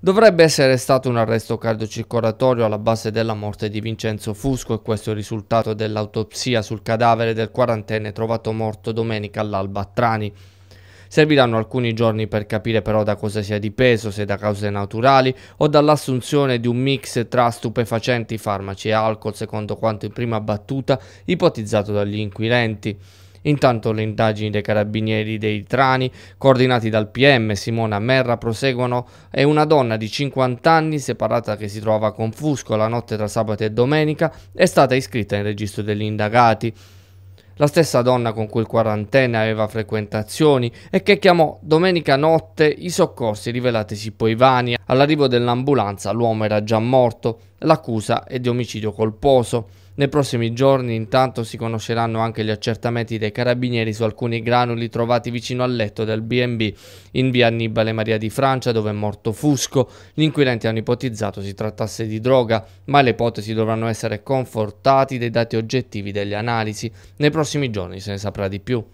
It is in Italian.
Dovrebbe essere stato un arresto cardiocircolatorio alla base della morte di Vincenzo Fusco e questo è il risultato dell'autopsia sul cadavere del quarantenne trovato morto domenica all'alba a Trani. Serviranno alcuni giorni per capire però da cosa sia dipeso, se da cause naturali o dall'assunzione di un mix tra stupefacenti, farmaci e alcol, secondo quanto in prima battuta ipotizzato dagli inquirenti. Intanto le indagini dei carabinieri dei Trani, coordinati dal PM Simona Merra, proseguono e una donna di 50 anni, separata che si trova con Fusco la notte tra sabato e domenica, è stata iscritta in registro degli indagati. La stessa donna con cui il quarantenne aveva frequentazioni e che chiamò domenica notte i soccorsi rivelatesi poi vani. All'arrivo dell'ambulanza l'uomo era già morto. L'accusa è di omicidio colposo. Nei prossimi giorni intanto si conosceranno anche gli accertamenti dei carabinieri su alcuni granuli trovati vicino al letto del B&B in via Annibale Maria di Francia dove è morto Fusco. Gli inquirenti hanno ipotizzato si trattasse di droga, ma le ipotesi dovranno essere confortati dai dati oggettivi delle analisi. Nei prossimi giorni se ne saprà di più.